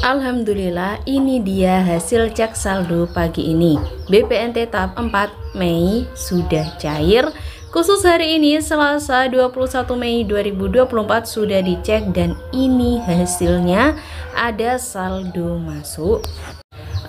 Alhamdulillah ini dia hasil cek saldo pagi ini BPNT tahap 4 Mei sudah cair Khusus hari ini Selasa 21 Mei 2024 sudah dicek dan ini hasilnya ada saldo masuk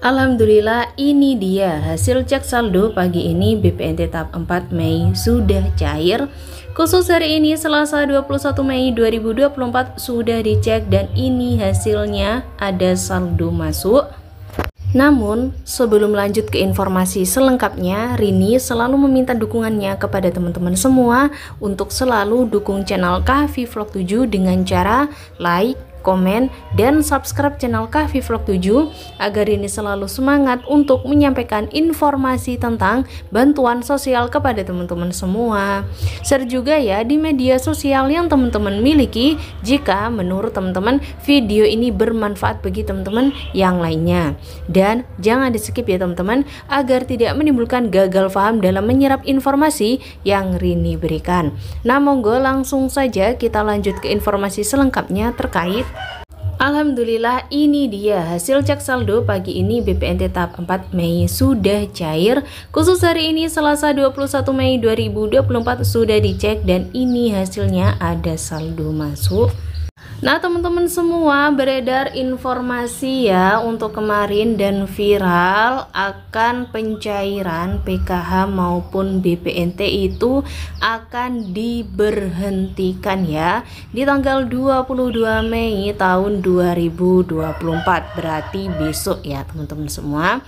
Alhamdulillah ini dia hasil cek saldo pagi ini BPNT tahap 4 Mei sudah cair Khusus hari ini Selasa 21 Mei 2024 sudah dicek dan ini hasilnya ada saldo masuk namun, sebelum lanjut ke informasi selengkapnya, Rini selalu meminta dukungannya kepada teman-teman semua untuk selalu dukung channel Kavi Vlog 7 dengan cara like, komen, dan subscribe channel Kahvi Vlog 7 agar ini selalu semangat untuk menyampaikan informasi tentang bantuan sosial kepada teman-teman semua. Share juga ya di media sosial yang teman-teman miliki jika menurut teman-teman video ini bermanfaat bagi teman-teman yang lainnya. Dan jangan di skip ya teman-teman agar tidak menimbulkan gagal paham dalam menyerap informasi yang Rini berikan. Nah monggo langsung saja kita lanjut ke informasi selengkapnya terkait Alhamdulillah ini dia hasil cek saldo pagi ini BPNT tahap 4 Mei sudah cair Khusus hari ini Selasa 21 Mei 2024 sudah dicek dan ini hasilnya ada saldo masuk Nah teman-teman semua beredar informasi ya untuk kemarin dan viral akan pencairan PKH maupun BPNT itu akan diberhentikan ya di tanggal 22 Mei tahun 2024 berarti besok ya teman-teman semua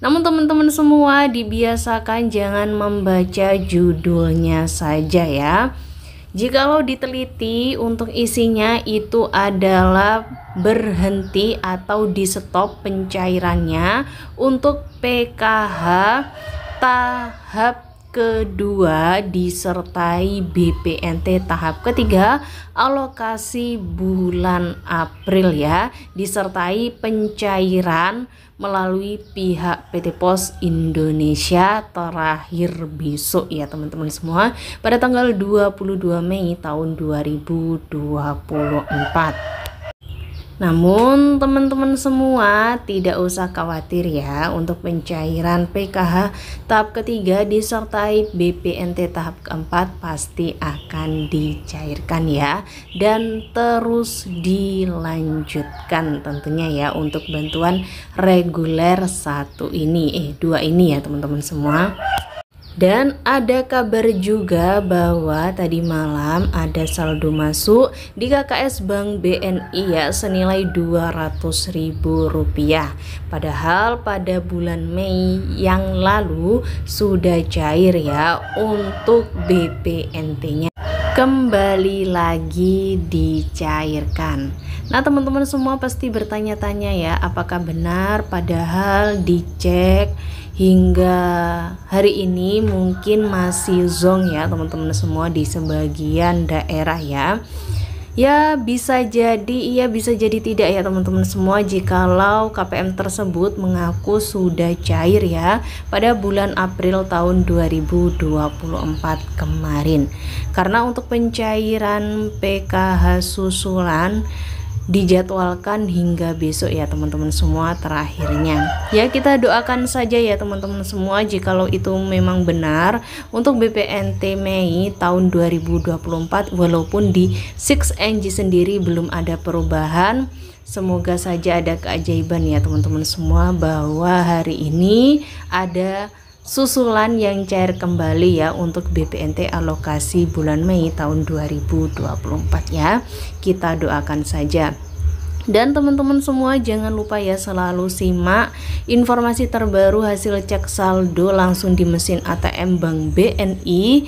namun teman-teman semua dibiasakan jangan membaca judulnya saja ya Jikalau diteliti untuk isinya itu adalah berhenti atau di stop pencairannya untuk PKH tahap kedua disertai BPNT tahap ketiga alokasi bulan April ya disertai pencairan melalui pihak PT Pos Indonesia terakhir besok ya teman-teman semua pada tanggal 22 Mei tahun 2024 namun teman-teman semua tidak usah khawatir ya untuk pencairan PKH tahap ketiga disertai BPNT tahap keempat pasti akan dicairkan ya dan terus dilanjutkan tentunya ya untuk bantuan reguler satu ini eh dua ini ya teman-teman semua. Dan ada kabar juga bahwa tadi malam ada saldo masuk di KKS Bank BNI ya senilai rp rupiah. Padahal pada bulan Mei yang lalu sudah cair ya untuk BPNT-nya kembali lagi dicairkan. Nah, teman-teman semua pasti bertanya-tanya ya, apakah benar padahal dicek hingga hari ini mungkin masih zong ya, teman-teman semua di sebagian daerah ya ya bisa jadi iya bisa jadi tidak ya teman-teman semua jikalau KPM tersebut mengaku sudah cair ya pada bulan April tahun 2024 kemarin karena untuk pencairan PKH susulan dijadwalkan hingga besok ya teman-teman semua terakhirnya ya kita doakan saja ya teman-teman semua jikalau itu memang benar untuk BPNT Mei tahun 2024 walaupun di 6NG sendiri belum ada perubahan semoga saja ada keajaiban ya teman-teman semua bahwa hari ini ada susulan yang cair kembali ya untuk BPNT alokasi bulan Mei tahun 2024 ya. Kita doakan saja. Dan teman-teman semua jangan lupa ya selalu simak informasi terbaru hasil cek saldo langsung di mesin ATM Bank BNI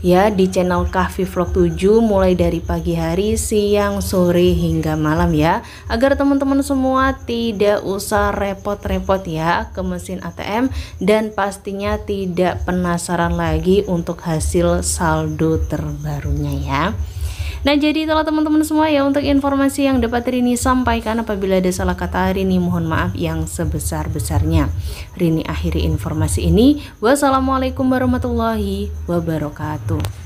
ya di channel Kahfi Vlog 7 mulai dari pagi hari, siang, sore hingga malam ya agar teman-teman semua tidak usah repot-repot ya ke mesin ATM dan pastinya tidak penasaran lagi untuk hasil saldo terbarunya ya Nah jadi itulah teman-teman semua ya untuk informasi yang dapat Rini sampaikan apabila ada salah kata Rini mohon maaf yang sebesar-besarnya. Rini akhiri informasi ini. Wassalamualaikum warahmatullahi wabarakatuh.